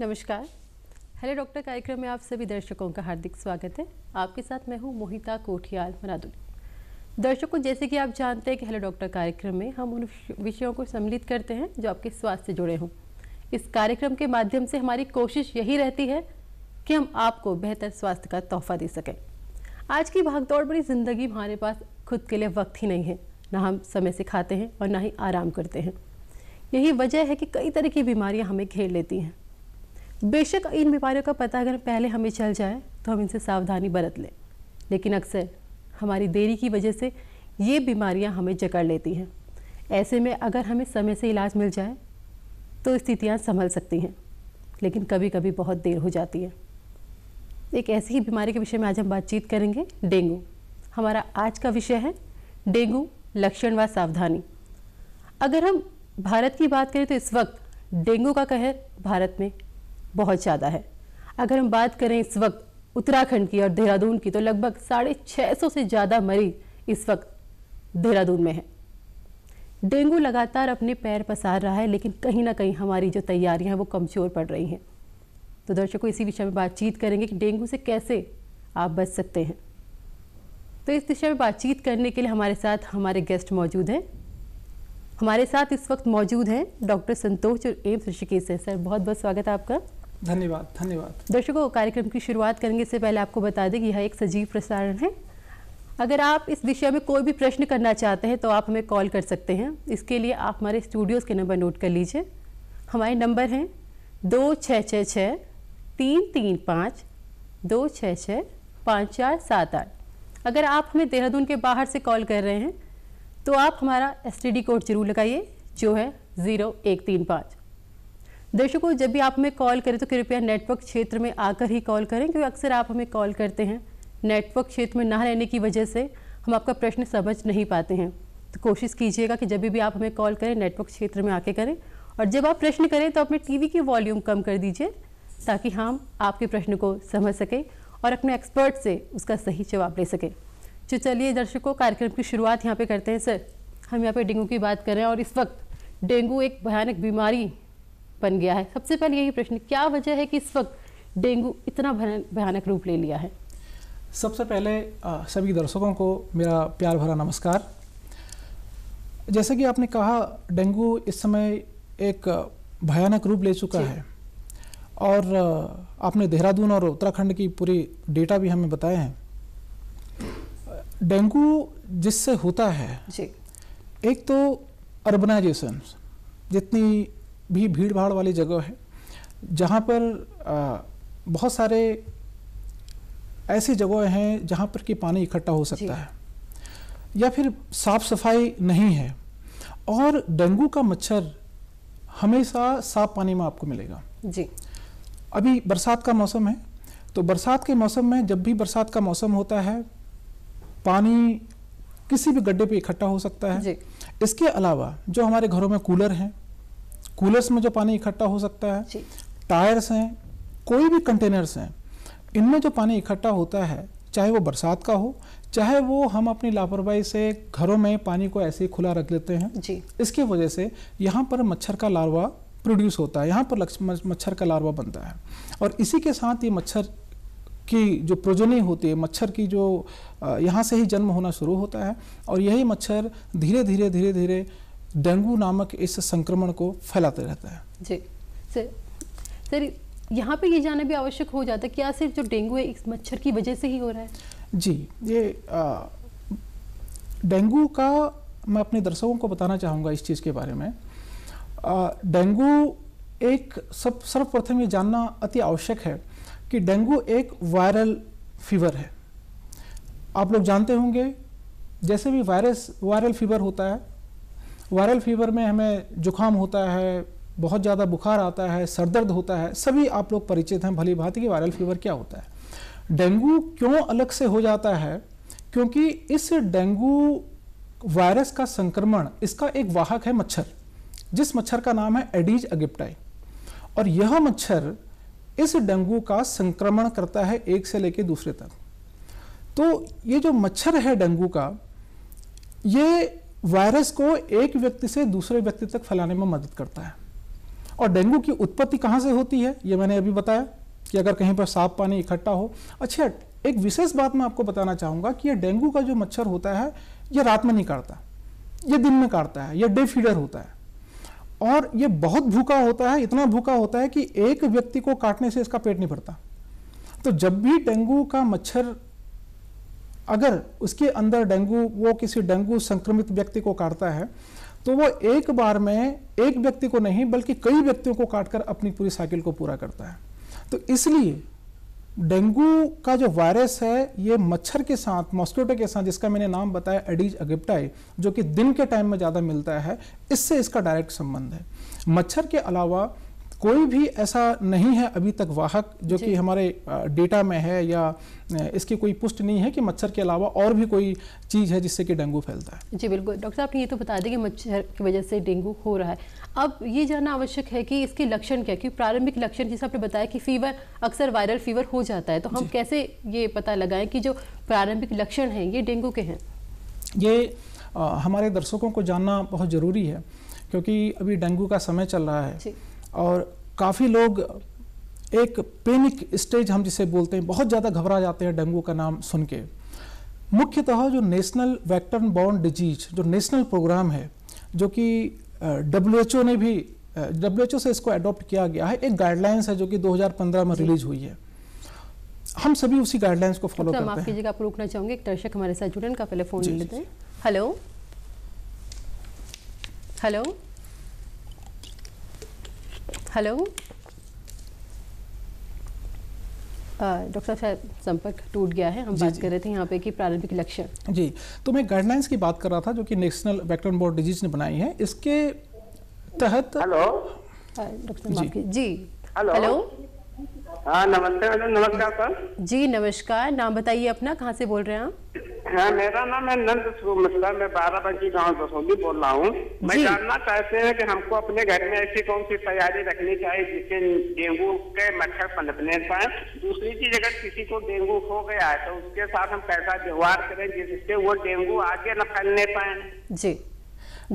नमस्कार hello doctor कार्यक्रम में आप सभी दर्शकों का हार्दिक स्वागत है आपके साथ मैं हूँ मोहिता कोठियाल मनादुल दर्शकों जैसे कि आप जानते हैं कि हेलो डॉक्टर कार्यक्रम में हम उन विषयों को सम्मिलित करते हैं जो आपके स्वास्थ्य से जुड़े हों इस कार्यक्रम के माध्यम से हमारी कोशिश यही रहती है कि हम आपको बेहतर स्वास्थ्य का तोहफा दे सकें आज की भागदौड़ बड़ी ज़िंदगी हमारे पास खुद के लिए वक्त ही नहीं है ना हम समय से खाते हैं और ना ही आराम करते हैं यही वजह है कि कई तरह की बीमारियां हमें घेर लेती हैं बेशक इन बीमारियों का पता अगर पहले हमें चल जाए तो हम इनसे सावधानी बरत लें लेकिन अक्सर हमारी देरी की वजह से ये बीमारियां हमें जकड़ लेती हैं ऐसे में अगर हमें समय से इलाज मिल जाए तो स्थितियाँ संभल सकती हैं लेकिन कभी कभी बहुत देर हो जाती है एक ऐसी ही बीमारी के विषय में आज हम बातचीत करेंगे डेंगू हमारा आज का विषय है डेंगू लक्षण व सावधानी अगर हम भारत की बात करें तो इस वक्त डेंगू का कहर भारत में बहुत ज़्यादा है अगर हम बात करें इस वक्त उत्तराखंड की और देहरादून की तो लगभग साढ़े छः सौ से ज़्यादा मरीज इस वक्त देहरादून में हैं डेंगू लगातार अपने पैर पसार रहा है लेकिन कहीं ना कहीं हमारी जो तैयारियां हैं वो कमज़ोर पड़ रही हैं तो दर्शकों इसी विषय में बातचीत करेंगे कि डेंगू से कैसे आप बच सकते हैं तो इस दिशा में बातचीत करने के लिए हमारे साथ हमारे गेस्ट मौजूद हैं हमारे साथ इस वक्त मौजूद हैं डॉक्टर संतोष और एम्स ऋषिकेश सर बहुत बहुत स्वागत है आपका धन्यवाद धन्यवाद दर्शकों कार्यक्रम की शुरुआत करेंगे इससे पहले आपको बता दें कि यह एक सजीव प्रसारण है अगर आप इस विषय में कोई भी प्रश्न करना चाहते हैं तो आप हमें कॉल कर सकते हैं इसके लिए आप हमारे स्टूडियोज़ के नंबर नोट कर लीजिए हमारे नंबर हैं दो छः छः छः तीन तीन पाँच दो छः छः पाँच चार सात आठ अगर आप हमें देहरादून के बाहर से कॉल कर रहे हैं तो आप हमारा एस कोड ज़रूर लगाइए जो है ज़ीरो एक तीन पाँच दर्शकों जब भी आप हमें कॉल करें तो कृपया नेटवर्क क्षेत्र में आकर ही कॉल करें क्योंकि अक्सर आप हमें कॉल करते हैं नेटवर्क क्षेत्र में ना रहने की वजह से हम आपका प्रश्न समझ नहीं पाते हैं तो कोशिश कीजिएगा कि जब भी आप हमें कॉल करें नेटवर्क क्षेत्र में आके करें और जब आप प्रश्न करें तो अपने टीवी की वॉल्यूम कम कर दीजिए ताकि हम आपके प्रश्न को समझ सकें और अपने एक्सपर्ट से उसका सही जवाब ले सकें तो चलिए दर्शकों कार्यक्रम की शुरुआत यहाँ पर करते हैं सर हम यहाँ पर डेंगू की बात कर रहे हैं और इस वक्त डेंगू एक भयानक बीमारी बन गया है सबसे पहले यही प्रश्न क्या वजह है कि इस वक्त डेंगू इतना भयानक रूप ले लिया है सबसे पहले सभी दर्शकों को मेरा प्यार भरा नमस्कार जैसे कि आपने कहा डेंगू इस समय एक भयानक रूप ले चुका है और आपने देहरादून और उत्तराखंड की पूरी डेटा भी हमें बताए हैं डेंगू जिससे होता है जी। एक तो अर्बनाइजेशन जितनी भी भीड़ भाड़ वाली जगह है जहाँ पर बहुत सारे ऐसी जगह हैं जहाँ पर कि पानी इकट्ठा हो सकता है या फिर साफ सफाई नहीं है और डेंगू का मच्छर हमेशा साफ पानी में आपको मिलेगा जी अभी बरसात का मौसम है तो बरसात के मौसम में जब भी बरसात का मौसम होता है पानी किसी भी गड्ढे पे इकट्ठा हो सकता है इसके अलावा जो हमारे घरों में कूलर हैं कूलर्स में जो पानी इकट्ठा हो सकता है टायर्स हैं कोई भी कंटेनर्स हैं इनमें जो पानी इकट्ठा होता है चाहे वो बरसात का हो चाहे वो हम अपनी लापरवाही से घरों में पानी को ऐसे ही खुला रख लेते हैं जी इसकी वजह से यहाँ पर मच्छर का लार्वा प्रोड्यूस होता है यहाँ पर मच्छर का लार्वा बनता है और इसी के साथ ये मच्छर की जो प्रोजनी होती है मच्छर की जो यहाँ से ही जन्म होना शुरू होता है और यही मच्छर धीरे धीरे धीरे धीरे डेंगू नामक इस संक्रमण को फैलाते रहता है जी सर सर यहाँ पे ये जानना भी आवश्यक हो जाता है क्या सिर्फ जो डेंगू है इस मच्छर की वजह से ही हो रहा है जी ये डेंगू का मैं अपने दर्शकों को बताना चाहूँगा इस चीज़ के बारे में डेंगू एक सब सर्वप्रथम ये जानना अति आवश्यक है कि डेंगू एक वायरल फीवर है आप लोग जानते होंगे जैसे भी वायरस वायरल फीवर होता है वायरल फीवर में हमें जुकाम होता है बहुत ज़्यादा बुखार आता है सर दर्द होता है सभी आप लोग परिचित हैं भली भांति कि वायरल फीवर क्या होता है डेंगू क्यों अलग से हो जाता है क्योंकि इस डेंगू वायरस का संक्रमण इसका एक वाहक है मच्छर जिस मच्छर का नाम है एडीज अगिप्टाई और यह मच्छर इस डेंगू का संक्रमण करता है एक से लेकर दूसरे तक तो ये जो मच्छर है डेंगू का ये वायरस को एक व्यक्ति से दूसरे व्यक्ति तक फैलाने में मदद करता है और डेंगू की उत्पत्ति कहाँ से होती है ये मैंने अभी बताया कि अगर कहीं पर साफ पानी इकट्ठा हो अच्छा एक विशेष बात मैं आपको बताना चाहूँगा कि यह डेंगू का जो मच्छर होता है ये रात में नहीं काटता ये दिन में काटता है यह डे फीडर होता है और ये बहुत भूखा होता है इतना भूखा होता है कि एक व्यक्ति को काटने से इसका पेट नहीं भरता तो जब भी डेंगू का मच्छर अगर उसके अंदर डेंगू वो किसी डेंगू संक्रमित व्यक्ति को काटता है तो वो एक बार में एक व्यक्ति को नहीं बल्कि कई व्यक्तियों को काटकर अपनी पूरी साइकिल को पूरा करता है तो इसलिए डेंगू का जो वायरस है ये मच्छर के साथ मॉस्किटो के साथ जिसका मैंने नाम बताया एडीज अगिप्टाई जो कि दिन के टाइम में ज़्यादा मिलता है इससे इसका डायरेक्ट संबंध है मच्छर के अलावा कोई भी ऐसा नहीं है अभी तक वाहक जो कि हमारे डेटा में है या इसकी कोई पुष्ट नहीं है कि मच्छर के अलावा और भी कोई चीज़ है जिससे कि डेंगू फैलता है जी बिल्कुल डॉक्टर साहब ने ये तो बता दें कि मच्छर की वजह से डेंगू हो रहा है अब ये जानना आवश्यक है कि इसके लक्षण क्या क्योंकि प्रारंभिक लक्षण जैसे आपने बताया कि फीवर अक्सर वायरल फीवर हो जाता है तो हम कैसे ये पता लगाएं कि जो प्रारंभिक लक्षण हैं ये डेंगू के हैं ये हमारे दर्शकों को जानना बहुत ज़रूरी है क्योंकि अभी डेंगू का समय चल रहा है और काफ़ी लोग एक पेनिक स्टेज हम जिसे बोलते हैं बहुत ज़्यादा घबरा जाते हैं डेंगू का नाम सुन के मुख्यतः जो नेशनल वैक्टर बॉर्न डिजीज जो नेशनल प्रोग्राम है जो कि डब्ल्यू ने भी डब्ल्यू से इसको अडॉप्ट किया गया है एक गाइडलाइंस है जो कि 2015 में रिलीज हुई है हम सभी उसी गाइडलाइंस को फॉलो अच्छा, करते हैं कीजिएगा आप रुकना चाहूंगे एक दर्शक हमारे साथ जुड़े का पहले फोन ले लेते हैं hello hello hello doctor uh, साहब संपर्क टूट गया है हम बात कर रहे थे यहाँ पे कि प्रारंभिक लक्षण जी तो मैं गाइडलाइंस की बात कर रहा था जो कि नेशनल वैक्टर बोर्ड डिजीज ने बनाई है इसके तहत हेलो डॉक्टर uh, जी हेलो हाँ नमस्ते मैडम नमस्कार सर जी नमस्कार नाम बताइए अपना कहाँ से बोल रहे हैं आप हाँ मेरा नाम है नंद मिश्रा मैं बाराबंकी गाँव बसौली बोल रहा हूँ मैं जानना चाहते हैं कि हमको अपने घर में ऐसी कौन सी तैयारी रखनी चाहिए जिससे डेंगू के मच्छर पनपने पाए दूसरी चीज अगर किसी को डेंगू हो गया है तो उसके साथ हम कैसा व्यवहार करें जिससे वो डेंगू आगे न फैलने पाए जी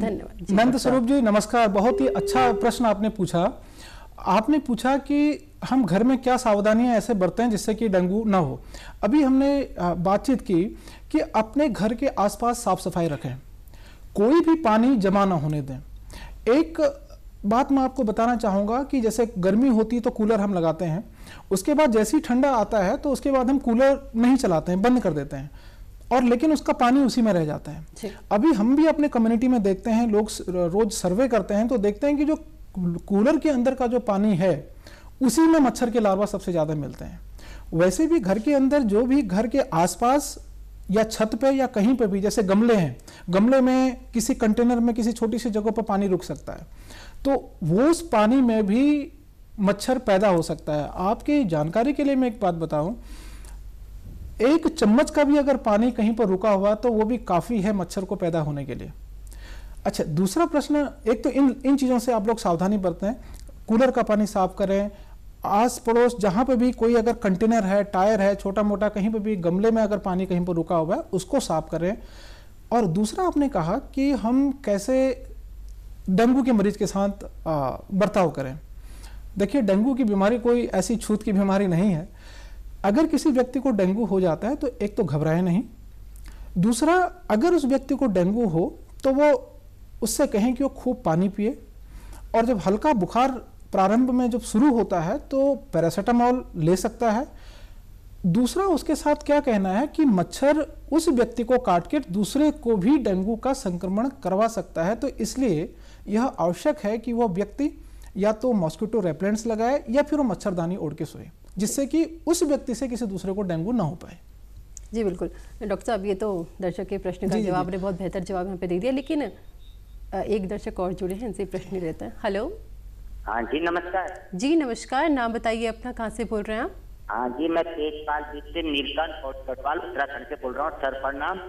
धन्यवाद नंद स्वरूप जी नमस्कार बहुत ही अच्छा प्रश्न आपने पूछा आपने पूछा कि हम घर में क्या सावधानियां ऐसे बरतें जिससे कि डेंगू ना हो अभी हमने बातचीत की कि अपने घर के आसपास साफ सफाई रखें कोई भी पानी जमा ना होने दें एक बात मैं आपको बताना चाहूँगा कि जैसे गर्मी होती है तो कूलर हम लगाते हैं उसके बाद जैसे ही ठंडा आता है तो उसके बाद हम कूलर नहीं चलाते हैं बंद कर देते हैं और लेकिन उसका पानी उसी में रह जाता है अभी हम भी अपने कम्युनिटी में देखते हैं लोग रोज सर्वे करते हैं तो देखते हैं कि जो कूलर के अंदर का जो पानी है उसी में मच्छर के लार्वा सबसे ज़्यादा मिलते हैं वैसे भी घर के अंदर जो भी घर के आसपास या छत पे या कहीं पे भी जैसे गमले हैं गमले में किसी कंटेनर में किसी छोटी सी जगह पर पानी रुक सकता है तो वो उस पानी में भी मच्छर पैदा हो सकता है आपकी जानकारी के लिए मैं एक बात बताऊं एक चम्मच का भी अगर पानी कहीं पर रुका हुआ तो वो भी काफ़ी है मच्छर को पैदा होने के लिए अच्छा दूसरा प्रश्न एक तो इन इन चीज़ों से आप लोग सावधानी बरतें कूलर का पानी साफ करें आस पड़ोस जहाँ पे भी कोई अगर कंटेनर है टायर है छोटा मोटा कहीं पे भी गमले में अगर पानी कहीं पर रुका हुआ है उसको साफ करें और दूसरा आपने कहा कि हम कैसे डेंगू के मरीज के साथ बर्ताव करें देखिए डेंगू की बीमारी कोई ऐसी छूत की बीमारी नहीं है अगर किसी व्यक्ति को डेंगू हो जाता है तो एक तो घबराए नहीं दूसरा अगर उस व्यक्ति को डेंगू हो तो वो उससे कहें कि वो खूब पानी पिए और जब हल्का बुखार प्रारंभ में जब शुरू होता है तो पैरासीटामोल ले सकता है दूसरा उसके साथ क्या कहना है कि मच्छर उस व्यक्ति को काट के दूसरे को भी डेंगू का संक्रमण करवा सकता है तो इसलिए यह आवश्यक है कि वह व्यक्ति या तो मॉस्किटो रेपलेंट्स लगाए या फिर वो मच्छरदानी ओढ़ के सोए जिससे कि उस व्यक्ति से किसी दूसरे को डेंगू ना हो पाए जी बिल्कुल डॉक्टर साहब ये तो दर्शक के प्रश्न का जवाब ने बहुत बेहतर जवाब यहाँ पे दे दिया लेकिन एक दर्शक और जुड़े हैं इनसे प्रश्न लेते हैं हेलो हाँ जी नमस्कार जी नमस्कार नाम बताइए अपना कहाँ से बोल रहे हैं आप हाँ जी मैं तेजपाल जी से नीलकंठ और कटवाल उत्तराखंड से बोल रहा हूँ सर प्रणाम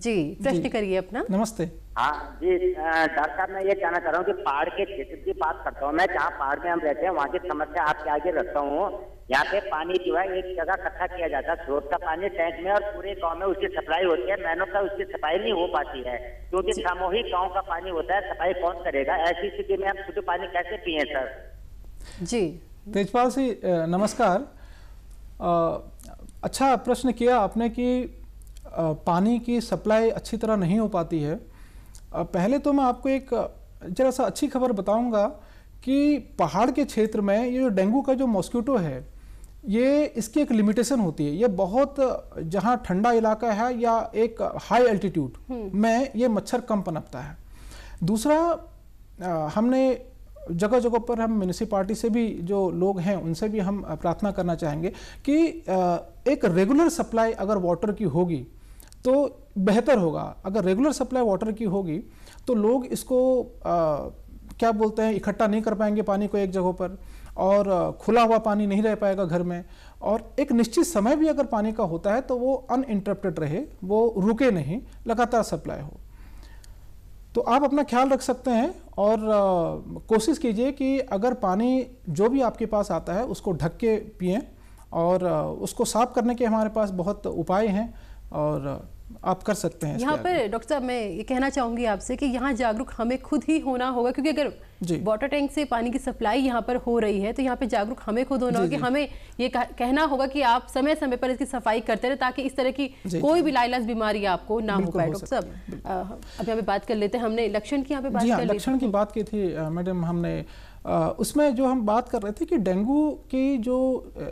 जी प्रश्न करिए अपना नमस्ते हाँ जी डॉक्टर साहब मैं ये कहना चाह रहा हूँ कि पहाड़ के क्षेत्र की बात करता हूँ मैं जहाँ पहाड़ में हम रहते हैं वहाँ की समस्या आपके आगे रखता हूँ यहाँ पे पानी जो है एक जगह इकट्ठा किया जाता है स्रोत का पानी टैंक में और पूरे गांव में उसकी सप्लाई होती है मैनों का उसकी सफाई नहीं हो पाती है क्योंकि सामूहिक गाँव का पानी होता है सफाई कौन करेगा ऐसी स्थिति में हम शुद्ध पानी कैसे पिए सर जी तेजपाल सिंह नमस्कार अच्छा प्रश्न किया आपने की पानी की सप्लाई अच्छी तरह नहीं हो पाती है पहले तो मैं आपको एक जरा सा अच्छी खबर बताऊंगा कि पहाड़ के क्षेत्र में ये जो डेंगू का जो मॉस्किटो है ये इसकी एक लिमिटेशन होती है ये बहुत जहाँ ठंडा इलाका है या एक हाई हम्म। अल्टीट्यूड में ये मच्छर कम पनपता है दूसरा हमने जगह जगह पर हम म्यूनिसपाली से भी जो लोग हैं उनसे भी हम प्रार्थना करना चाहेंगे कि एक रेगुलर सप्लाई अगर वाटर की होगी तो बेहतर होगा अगर रेगुलर सप्लाई वाटर की होगी तो लोग इसको आ, क्या बोलते हैं इकट्ठा नहीं कर पाएंगे पानी को एक जगह पर और खुला हुआ पानी नहीं रह पाएगा घर में और एक निश्चित समय भी अगर पानी का होता है तो वो अनइंटरप्टेड रहे वो रुके नहीं लगातार सप्लाई हो तो आप अपना ख्याल रख सकते हैं और कोशिश कीजिए कि अगर पानी जो भी आपके पास आता है उसको ढक के पिए और उसको साफ़ करने के हमारे पास बहुत उपाय हैं और आप कर सकते हैं यहाँ पर डॉक्टर साहब मैं ये कहना चाहूंगी आपसे कि यहाँ जागरूक हमें खुद ही होना होगा क्योंकि अगर वाटर टैंक से पानी की सप्लाई यहाँ पर हो रही है तो यहाँ पे जागरूक हमें खुद होना होगा हमें ये कहना होगा कि आप समय समय पर इसकी सफाई करते रहे ताकि इस तरह की कोई भी लाइलाज बीमारी आपको ना हो पाए डॉक्टर साहब अब यहाँ पे बात कर लेते हैं हमने लक्षण की यहाँ पे बात हाँ, लक्षण की बात की थी मैडम हमने आ, उसमें जो हम बात कर रहे थे कि डेंगू की जो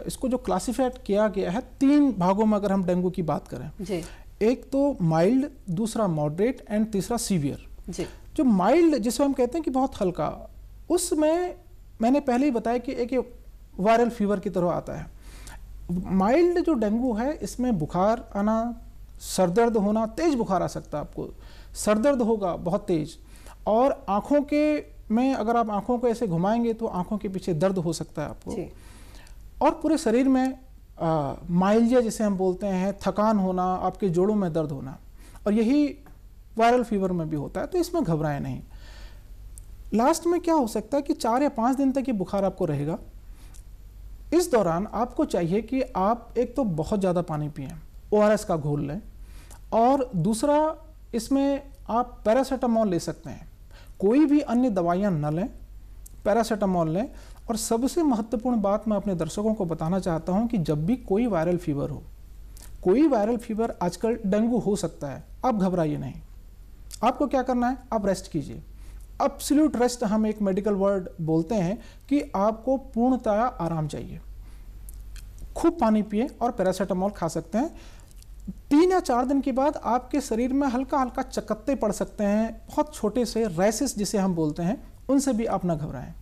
इसको जो क्लासीफाइड किया गया है तीन भागों में अगर हम डेंगू की बात करें एक तो माइल्ड दूसरा मॉडरेट एंड तीसरा सीवियर जो माइल्ड जिसमें हम कहते हैं कि बहुत हल्का उसमें मैंने पहले ही बताया कि एक वायरल फीवर की तरह आता है माइल्ड जो डेंगू है इसमें बुखार आना सरदर्द होना तेज बुखार आ सकता है आपको सरदर्द होगा बहुत तेज और आँखों के में अगर आप आँखों को ऐसे घुमाएंगे तो आँखों के पीछे दर्द हो सकता है आपको और पूरे शरीर में माइलिया जिसे हम बोलते हैं थकान होना आपके जोड़ों में दर्द होना और यही वायरल फीवर में भी होता है तो इसमें घबराएं नहीं लास्ट में क्या हो सकता है कि चार या पाँच दिन तक ये बुखार आपको रहेगा इस दौरान आपको चाहिए कि आप एक तो बहुत ज़्यादा पानी पिए ओ का घोल लें और दूसरा इसमें आप पैरासीटामोल ले सकते हैं कोई भी अन्य दवाइयाँ न लें पैरासीटामॉल लें और सबसे महत्वपूर्ण बात मैं अपने दर्शकों को बताना चाहता हूँ कि जब भी कोई वायरल फीवर हो कोई वायरल फीवर आजकल डेंगू हो सकता है आप घबराइए नहीं आपको क्या करना है आप रेस्ट कीजिए अपसल्यूट रेस्ट हम एक मेडिकल वर्ड बोलते हैं कि आपको पूर्णतया आराम चाहिए खूब पानी पिए और पैरासीटामोल खा सकते हैं तीन या चार दिन के बाद आपके शरीर में हल्का हल्का चकत्ते पड़ सकते हैं बहुत छोटे से रैसेस जिसे हम बोलते हैं उनसे भी आप ना घबराएं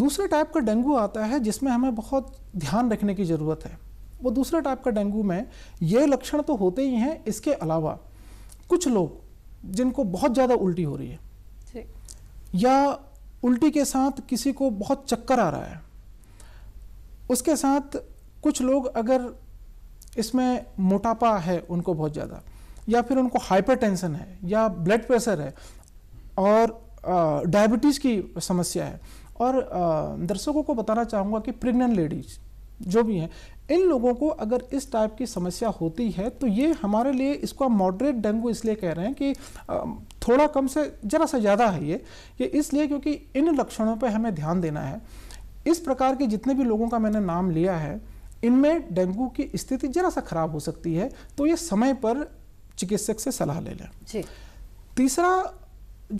दूसरे टाइप का डेंगू आता है जिसमें हमें बहुत ध्यान रखने की ज़रूरत है वो दूसरे टाइप का डेंगू में ये लक्षण तो होते ही हैं इसके अलावा कुछ लोग जिनको बहुत ज़्यादा उल्टी हो रही है या उल्टी के साथ किसी को बहुत चक्कर आ रहा है उसके साथ कुछ लोग अगर इसमें मोटापा है उनको बहुत ज़्यादा या फिर उनको हाइपरटेंशन है या ब्लड प्रेशर है और डायबिटीज़ की समस्या है और दर्शकों को बताना चाहूँगा कि प्रेग्नेंट लेडीज जो भी हैं इन लोगों को अगर इस टाइप की समस्या होती है तो ये हमारे लिए इसको मॉडरेट डेंगू इसलिए कह रहे हैं कि थोड़ा कम से ज़रा सा ज़्यादा है ये ये इसलिए क्योंकि इन लक्षणों पर हमें ध्यान देना है इस प्रकार के जितने भी लोगों का मैंने नाम लिया है इनमें डेंगू की स्थिति जरा सा खराब हो सकती है तो ये समय पर चिकित्सक से सलाह ले लें तीसरा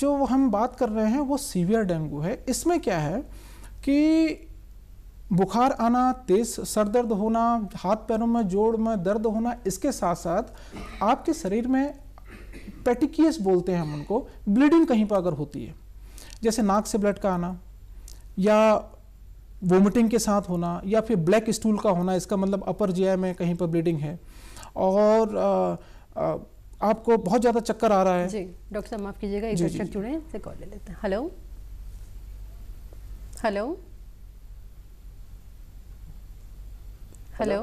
जो हम बात कर रहे हैं वो सीवियर डेंगू है इसमें क्या है कि बुखार आना तेज सर दर्द होना हाथ पैरों में जोड़ में दर्द होना इसके साथ साथ आपके शरीर में पेटिकियस बोलते हैं हम उनको ब्लीडिंग कहीं पर अगर होती है जैसे नाक से ब्लड का आना या वोमिटिंग के साथ होना या फिर ब्लैक स्टूल का होना इसका मतलब अपर जी में कहीं पर ब्लीडिंग है और आ, आ, आपको बहुत ज़्यादा चक्कर आ रहा है डॉक्टर साहब माफ़ कीजिएगा एक दर्शक जुड़े से कॉल ले लेते हैं हेलो हेलो हेलो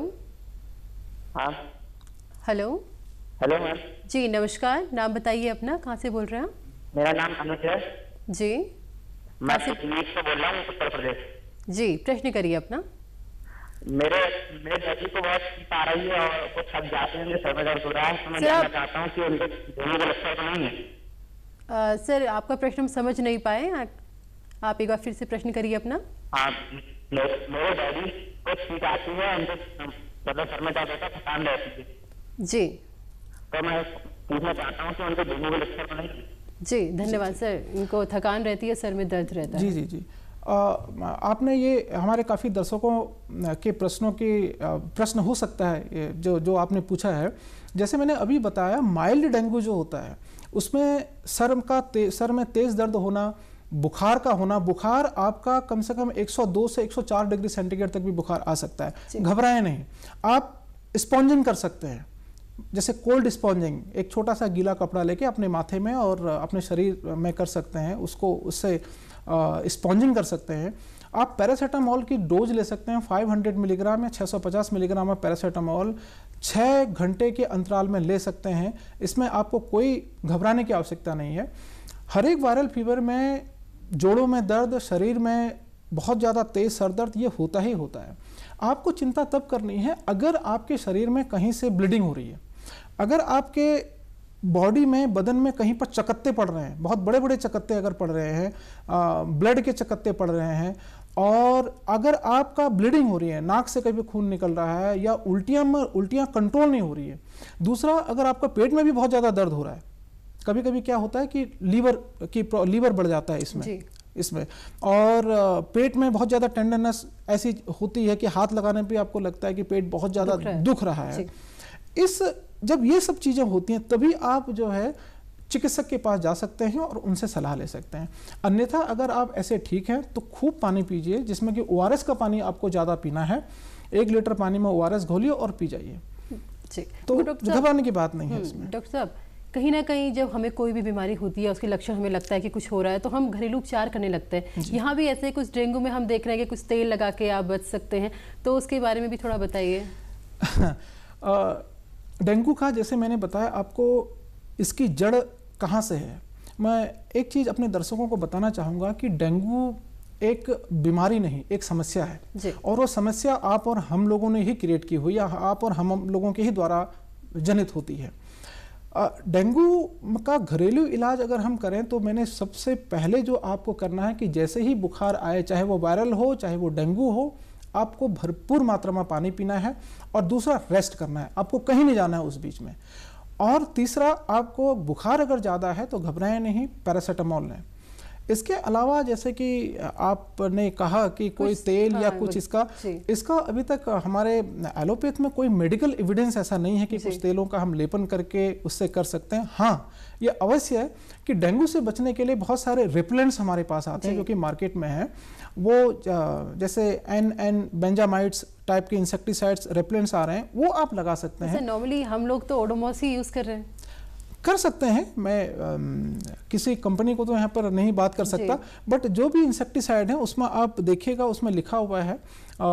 हाँ। हेलो हेलो मैम जी नमस्कार नाम बताइए अपना कहाँ से बोल रहे हैं मेरा नाम अनुज है जी मैं से बोल रहा हूँ उत्तर प्रदेश जी प्रश्न करिए अपना मेरे मेरे बेटी को बहुत आ रही है और वो थक जाते हैं सर में दर्द हो रहा है तो मैं जानना चाहता हूँ कि का लक्षण तो नहीं है सर आपका प्रश्न हम समझ नहीं पाए आप एक बार फिर से प्रश्न करिए अपना हाँ, मेरे डैडी को आती है मतलब सर में दर्द होता है थकान रहती है जी तो मैं पूछना चाहता हूँ कि का लक्षण तो नहीं जी धन्यवाद सर इनको थकान रहती है सर में दर्द रहता है जी जी जी आपने ये हमारे काफ़ी दर्शकों के प्रश्नों के प्रश्न हो सकता है जो जो आपने पूछा है जैसे मैंने अभी बताया माइल्ड डेंगू जो होता है उसमें सर का सर में तेज़ दर्द होना बुखार का होना बुखार आपका कम से कम 102 से 104 डिग्री सेंटीग्रेड तक भी बुखार आ सकता है घबराएं नहीं आप स्पॉन्जिंग कर सकते हैं जैसे कोल्ड स्पॉन्जिंग एक छोटा सा गीला कपड़ा लेके अपने माथे में और अपने शरीर में कर सकते हैं उसको उससे स्पॉन्जिंग कर सकते हैं आप पैरासीटामोल की डोज ले सकते हैं 500 मिलीग्राम या 650 मिलीग्राम ऑफ पैरासीटामोल छः घंटे के अंतराल में ले सकते हैं इसमें आपको कोई घबराने की आवश्यकता नहीं है हर एक वायरल फीवर में जोड़ों में दर्द शरीर में बहुत ज़्यादा तेज़ सर दर्द ये होता ही होता है आपको चिंता तब करनी है अगर आपके शरीर में कहीं से ब्लीडिंग हो रही है अगर आपके बॉडी में बदन में कहीं पर चकत्ते पड़ रहे हैं बहुत बड़े बड़े चकत्ते अगर पड़ रहे हैं ब्लड के चकत्ते पड़ रहे हैं और अगर आपका ब्लीडिंग हो रही है नाक से कभी खून निकल रहा है या उल्टियाँ में उल्टियाँ कंट्रोल नहीं हो रही है दूसरा अगर आपका पेट में भी बहुत ज़्यादा दर्द हो रहा है कभी कभी क्या होता है कि लीवर की लीवर बढ़ जाता है इसमें इसमें और पेट में बहुत ज़्यादा टेंडरनेस ऐसी होती है कि हाथ लगाने पर आपको लगता है कि पेट बहुत ज़्यादा दुख रहा है, दुख रहा है। इस जब ये सब चीज़ें होती हैं तभी आप जो है चिकित्सक के पास जा सकते हैं और उनसे सलाह ले सकते हैं अन्यथा अगर आप ऐसे ठीक हैं तो खूब पानी पीजिए जिसमें कि ओ का पानी आपको ज़्यादा पीना है एक लीटर पानी में ओ घोलिए और पी जाइए तो, तो घबराने की बात नहीं है हम्म, इसमें डॉक्टर साहब कहीं ना कहीं जब हमें कोई भी बीमारी होती है उसके लक्षण हमें लगता है कि कुछ हो रहा है तो हम घरेलू उपचार करने लगते हैं यहाँ भी ऐसे कुछ डेंगू में हम देख रहे हैं कि कुछ तेल लगा के आप बच सकते हैं तो उसके बारे में भी थोड़ा बताइए डेंगू का जैसे मैंने बताया आपको इसकी जड़ कहाँ से है मैं एक चीज़ अपने दर्शकों को बताना चाहूँगा कि डेंगू एक बीमारी नहीं एक समस्या है और वो समस्या आप और हम लोगों ने ही क्रिएट की हुई या आप और हम लोगों के ही द्वारा जनित होती है डेंगू का घरेलू इलाज अगर हम करें तो मैंने सबसे पहले जो आपको करना है कि जैसे ही बुखार आए चाहे वो वायरल हो चाहे वो डेंगू हो आपको भरपूर मात्रा में पानी पीना है और दूसरा रेस्ट करना है आपको कहीं नहीं जाना है उस बीच में और तीसरा आपको बुखार अगर ज़्यादा है तो घबराएं नहीं पैरासीटामोल लें इसके अलावा जैसे कि आपने कहा कि कोई तेल हाँ, या कुछ इसका इसका अभी तक हमारे एलोपैथ में कोई मेडिकल एविडेंस ऐसा नहीं है कि कुछ तेलों का हम लेपन करके उससे कर सकते हैं हाँ ये अवश्य है कि डेंगू से बचने के लिए बहुत सारे रिपलेंट्स हमारे पास आते हैं जो कि मार्केट में हैं वो जैसे एन एन बेंजामाइट्स टाइप के इंसेक्टिसाइड्स रिपलेंट्स आ रहे हैं वो आप लगा सकते हैं नॉर्मली हम लोग तो ओडोमोस ही यूज़ कर रहे हैं कर सकते हैं मैं आ, किसी कंपनी को तो यहाँ पर नहीं बात कर सकता बट जो भी इंसेक्टिसाइड है उसमें आप देखिएगा उसमें लिखा हुआ है आ,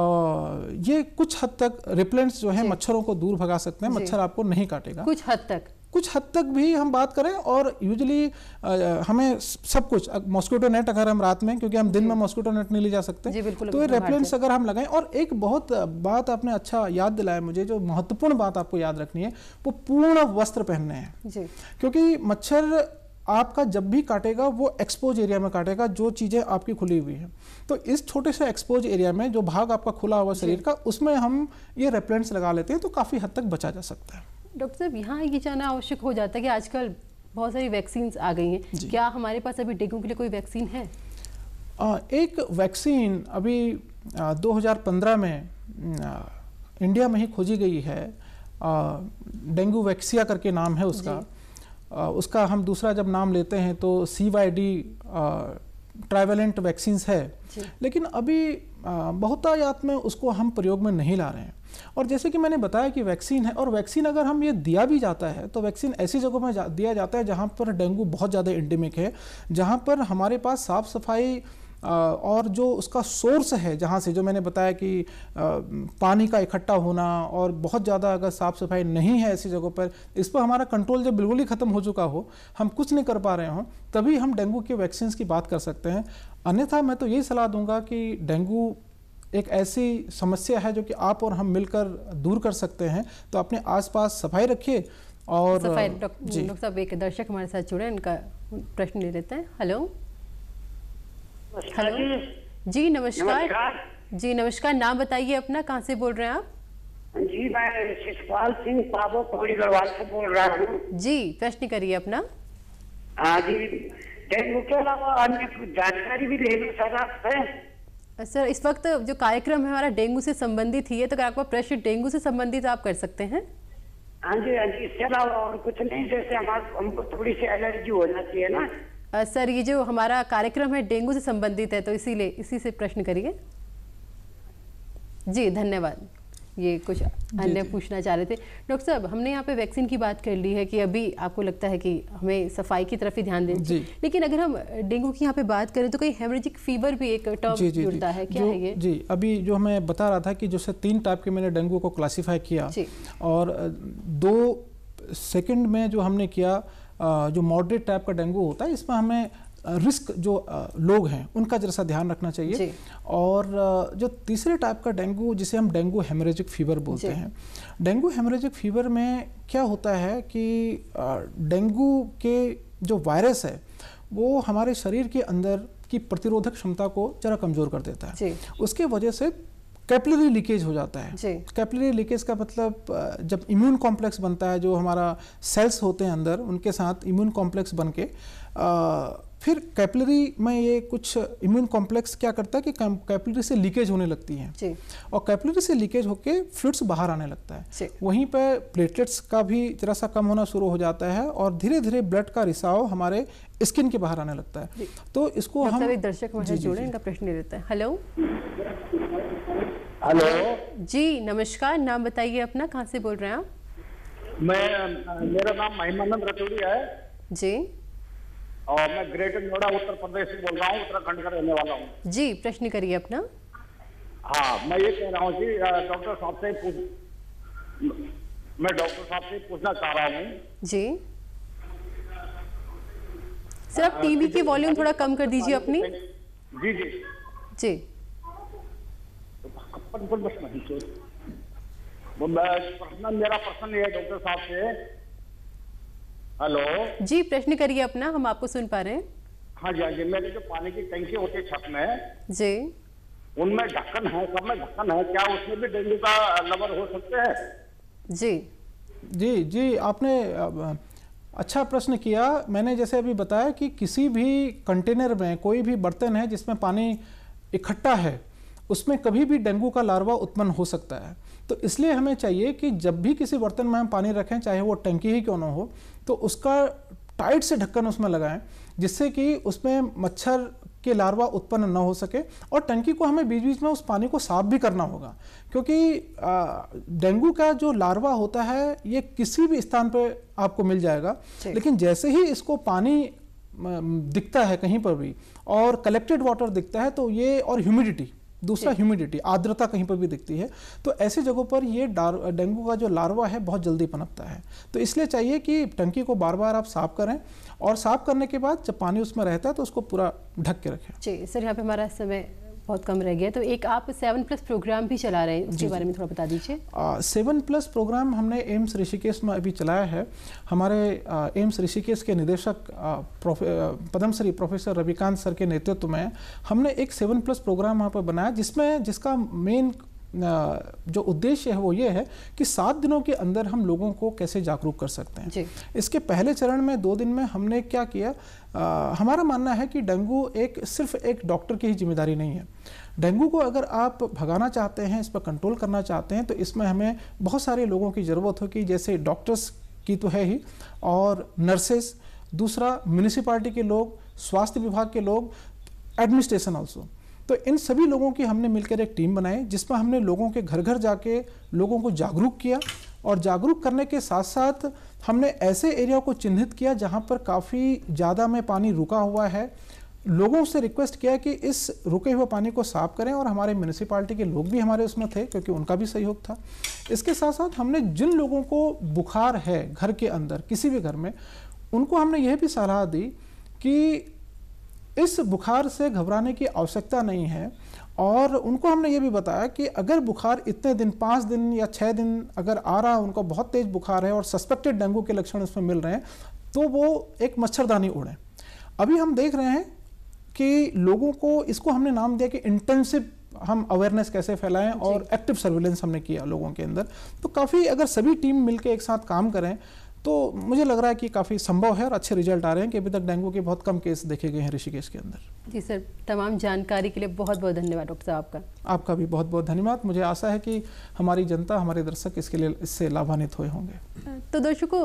ये कुछ हद तक रिप्लेंट्स जो है मच्छरों को दूर भगा सकते हैं मच्छर आपको नहीं काटेगा कुछ हद तक कुछ हद तक भी हम बात करें और यूजली हमें सब कुछ मॉस्किटो नेट अगर हम रात में क्योंकि हम दिन में मॉस्किटो नेट नहीं ले जा सकते तो ये रेपलेंट्स अगर हम लगाएं और एक बहुत बात आपने अच्छा याद दिलाया मुझे जो महत्वपूर्ण बात आपको याद रखनी है वो पूर्ण वस्त्र पहनने हैं क्योंकि मच्छर आपका जब भी काटेगा वो एक्सपोज एरिया में काटेगा जो चीज़ें आपकी खुली हुई हैं तो इस छोटे से एक्सपोज एरिया में जो भाग आपका खुला हुआ शरीर का उसमें हम ये रेपलेंट्स लगा लेते हैं तो काफ़ी हद तक बचा जा सकता है डॉक्टर साहब यहाँ ये जाना आवश्यक हो जाता है कि आजकल बहुत सारी वैक्सीन आ गई हैं क्या हमारे पास अभी डेंगू के लिए कोई वैक्सीन है आ, एक वैक्सीन अभी आ, 2015 में आ, इंडिया में ही खोजी गई है डेंगू वैक्सिया करके नाम है उसका आ, उसका हम दूसरा जब नाम लेते हैं तो C Y D trivalent vaccines है लेकिन अभी बहुतायात में उसको हम प्रयोग में नहीं ला रहे हैं और जैसे कि मैंने बताया कि वैक्सीन है और वैक्सीन अगर हम ये दिया भी जाता है तो वैक्सीन ऐसी जगहों में जा, दिया जाता है जहाँ पर डेंगू बहुत ज़्यादा इंडेमिक है जहाँ पर हमारे पास साफ़ सफाई और जो उसका सोर्स है जहाँ से जो मैंने बताया कि पानी का इकट्ठा होना और बहुत ज़्यादा अगर साफ़ सफाई नहीं है ऐसी जगहों पर इस पर हमारा कंट्रोल जब बिल्कुल ही ख़त्म हो चुका हो हम कुछ नहीं कर पा रहे हों तभी हम डेंगू के वैक्सीन की बात कर सकते हैं अन्यथा मैं तो यही सलाह दूंगा कि डेंगू एक ऐसी समस्या है जो कि आप और हम मिलकर दूर कर सकते हैं तो अपने आसपास सफाई रखिए और डॉक्टर साहब एक दर्शक हमारे साथ जुड़े हैं इनका प्रश्न ले लेते हैं हेलो हेलो जी नमस्कार जी नमस्कार नाम बताइए अपना कहाँ से बोल रहे हैं आप जी मैं शिशपाल सिंह पावो पौड़ी गढ़वाल से बोल रहा हूँ जी प्रश्न करिए अपना हाँ जी डेंगू के अलावा अन्य कुछ जानकारी भी देना चाह रहा है सर इस वक्त जो कार्यक्रम है हमारा डेंगू से संबंधित ही है तो क्या आपका प्रश्न डेंगू से संबंधित आप कर सकते हैं हाँ जी हाँ जी इसके अलावा और कुछ नहीं जैसे हमको थोड़ी सी एलर्जी हो जाती है ना आ, सर ये जो हमारा कार्यक्रम है डेंगू से संबंधित है तो इसीलिए इसी से प्रश्न करिए जी धन्यवाद ये कुछ अन्य पूछना चाह रहे थे डॉक्टर साहब हमने यहाँ पे वैक्सीन की बात कर ली है कि अभी आपको लगता है कि हमें सफाई की तरफ ही ध्यान देना चाहिए लेकिन अगर हम डेंगू की यहाँ पे बात करें तो कहीं हेमरेजिक फीवर भी एक टर्म जुड़ता जी, है क्या है ये जी अभी जो हमें बता रहा था कि जैसे तीन टाइप के मैंने डेंगू को क्लासीफाई किया और दो सेकेंड में जो हमने किया जो मॉडरेट टाइप का डेंगू होता है इसमें हमें रिस्क जो लोग हैं उनका जरा सा ध्यान रखना चाहिए और जो तीसरे टाइप का डेंगू जिसे हम डेंगू हेमरेजिक फीवर बोलते हैं डेंगू हेमरेजिक फीवर में क्या होता है कि डेंगू के जो वायरस है वो हमारे शरीर के अंदर की प्रतिरोधक क्षमता को जरा कमज़ोर कर देता है उसके वजह से कैपिलरी लीकेज हो जाता है कैपिलरी लीकेज का मतलब जब इम्यून कॉम्प्लेक्स बनता है जो हमारा सेल्स होते हैं अंदर उनके साथ इम्यून कॉम्प्लेक्स बन के फिर कैपिलरी में ये कुछ इम्यून कॉम्प्लेक्स क्या करता है कि कैपिलरी से लीकेज होने लगती है और कैपिलरी से लीकेज होकर फ्लूड्स बाहर आने लगता है वहीं पर प्लेटलेट्स का भी जरा सा कम होना शुरू हो जाता है और धीरे धीरे ब्लड का रिसाव हमारे स्किन के बाहर आने लगता है तो इसको हम दर्शक जुड़े इनका प्रश्न रहता है हेलो हेलो हाँ, जी नमस्कार नाम बताइए अपना कहाँ से बोल रहे हैं आप मैं मेरा नाम महिमानंद रतूरी है जी और मैं ग्रेटर नोएडा उत्तर प्रदेश से बोल रहा हूँ उत्तराखंड का रहने वाला हूँ जी प्रश्न करिए अपना हाँ मैं ये कह रहा हूँ जी डॉक्टर साहब से पूछ मैं डॉक्टर साहब से पूछना चाह रहा हूँ जी सर आप टीवी की वॉल्यूम थोड़ा कम कर दीजिए अपनी जी जी जी अपन पर बस नहीं चोर प्रश्न मेरा प्रश्न है डॉक्टर साहब से हेलो जी प्रश्न करिए अपना हम आपको सुन पा रहे हैं हाँ जी हाँ जी मेरे जो पानी की टंकी होती है छत में जी उनमें ढक्कन है सब में ढक्कन है क्या उसमें भी डेंगू का लवर हो सकते हैं जी जी जी आपने अच्छा प्रश्न किया मैंने जैसे अभी बताया कि किसी भी कंटेनर में कोई भी बर्तन है जिसमें पानी इकट्ठा है उसमें कभी भी डेंगू का लार्वा उत्पन्न हो सकता है तो इसलिए हमें चाहिए कि जब भी किसी बर्तन में हम पानी रखें चाहे वो टंकी ही क्यों ना हो तो उसका टाइट से ढक्कन उसमें लगाएं जिससे कि उसमें मच्छर के लार्वा उत्पन्न न हो सके और टंकी को हमें बीच बीच में उस पानी को साफ भी करना होगा क्योंकि डेंगू का जो लार्वा होता है ये किसी भी स्थान पर आपको मिल जाएगा लेकिन जैसे ही इसको पानी दिखता है कहीं पर भी और कलेक्टेड वाटर दिखता है तो ये और ह्यूमिडिटी दूसरा ह्यूमिडिटी आर्द्रता कहीं पर भी दिखती है तो ऐसी जगहों पर ये डेंगू का जो लार्वा है बहुत जल्दी पनपता है तो इसलिए चाहिए कि टंकी को बार बार आप साफ करें और साफ करने के बाद जब पानी उसमें रहता है तो उसको पूरा ढक के रखें जी सर यहाँ पे हमारा समय बहुत कम रह गया तो एक आप सेवन प्लस प्रोग्राम भी चला रहे हैं उसके बारे में थोड़ा बता दीजिए सेवन प्लस प्रोग्राम हमने एम्स ऋषिकेश में अभी चलाया है हमारे एम्स ऋषिकेश के निदेशक पद्मश्री प्रोफेसर रविकांत सर के नेतृत्व में हमने एक सेवन प्लस प्रोग्राम वहाँ पर बनाया जिसमें जिसका मेन जो उद्देश्य है वो ये है कि सात दिनों के अंदर हम लोगों को कैसे जागरूक कर सकते हैं इसके पहले चरण में दो दिन में हमने क्या किया आ, हमारा मानना है कि डेंगू एक सिर्फ एक डॉक्टर की ही जिम्मेदारी नहीं है डेंगू को अगर आप भगाना चाहते हैं इस पर कंट्रोल करना चाहते हैं तो इसमें हमें बहुत सारे लोगों की ज़रूरत होगी जैसे डॉक्टर्स की तो है ही और नर्सेस दूसरा म्यूनिसिपाली के लोग स्वास्थ्य विभाग के लोग एडमिनिस्ट्रेशन ऑल्सो तो इन सभी लोगों की हमने मिलकर एक टीम बनाई जिसमें हमने लोगों के घर घर जाके लोगों को जागरूक किया और जागरूक करने के साथ साथ हमने ऐसे एरिया को चिन्हित किया जहाँ पर काफ़ी ज़्यादा में पानी रुका हुआ है लोगों से रिक्वेस्ट किया कि इस रुके हुए पानी को साफ करें और हमारे म्यूनिसपालिटी के लोग भी हमारे उसमें थे क्योंकि उनका भी सहयोग था इसके साथ साथ हमने जिन लोगों को बुखार है घर के अंदर किसी भी घर में उनको हमने यह भी सलाह दी कि इस बुखार से घबराने की आवश्यकता नहीं है और उनको हमने ये भी बताया कि अगर बुखार इतने दिन पाँच दिन या छः दिन अगर आ रहा है उनको बहुत तेज़ बुखार है और सस्पेक्टेड डेंगू के लक्षण उसमें मिल रहे हैं तो वो एक मच्छरदानी उड़ें अभी हम देख रहे हैं कि लोगों को इसको हमने नाम दिया कि इंटेंसिव हम अवेयरनेस कैसे फैलाएं और एक्टिव सर्विलेंस हमने किया लोगों के अंदर तो काफ़ी अगर सभी टीम मिलकर एक साथ काम करें तो मुझे लग रहा है कि काफ़ी संभव है और अच्छे रिजल्ट आ रहे हैं कि अभी तक डेंगू के बहुत कम केस देखे गए हैं ऋषिकेश के अंदर जी सर तमाम जानकारी के लिए बहुत बहुत धन्यवाद डॉक्टर साहब का आपका भी बहुत बहुत धन्यवाद मुझे आशा है कि हमारी जनता हमारे दर्शक इसके लिए इससे लाभान्वित हुए होंगे तो दर्शकों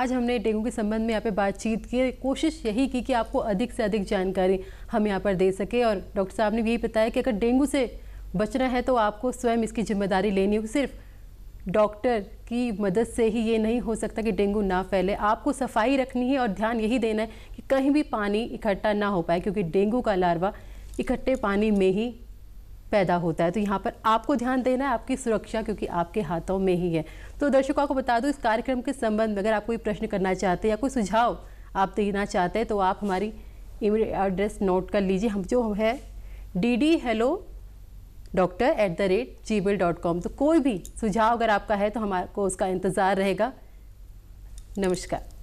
आज हमने डेंगू के संबंध में यहाँ पे बातचीत की कोशिश यही की कि आपको अधिक से अधिक जानकारी हम यहाँ पर दे सके और डॉक्टर साहब ने यही बताया कि अगर डेंगू से बचना है तो आपको स्वयं इसकी जिम्मेदारी लेनी होगी सिर्फ डॉक्टर की मदद से ही ये नहीं हो सकता कि डेंगू ना फैले आपको सफाई रखनी है और ध्यान यही देना है कि कहीं भी पानी इकट्ठा ना हो पाए क्योंकि डेंगू का लार्वा इकट्ठे पानी में ही पैदा होता है तो यहाँ पर आपको ध्यान देना है आपकी सुरक्षा क्योंकि आपके हाथों में ही है तो दर्शकों को बता दूँ इस कार्यक्रम के संबंध में अगर आप कोई प्रश्न करना चाहते हैं या कोई सुझाव आप देना चाहते हैं तो आप हमारी ईमेल एड्रेस नोट कर लीजिए हम जो है D D hello doctor at the rate Gmail dot com तो कोई भी सुझाव अगर आपका है तो हमारे को उसका इंतज़ार रहेगा नमस्कार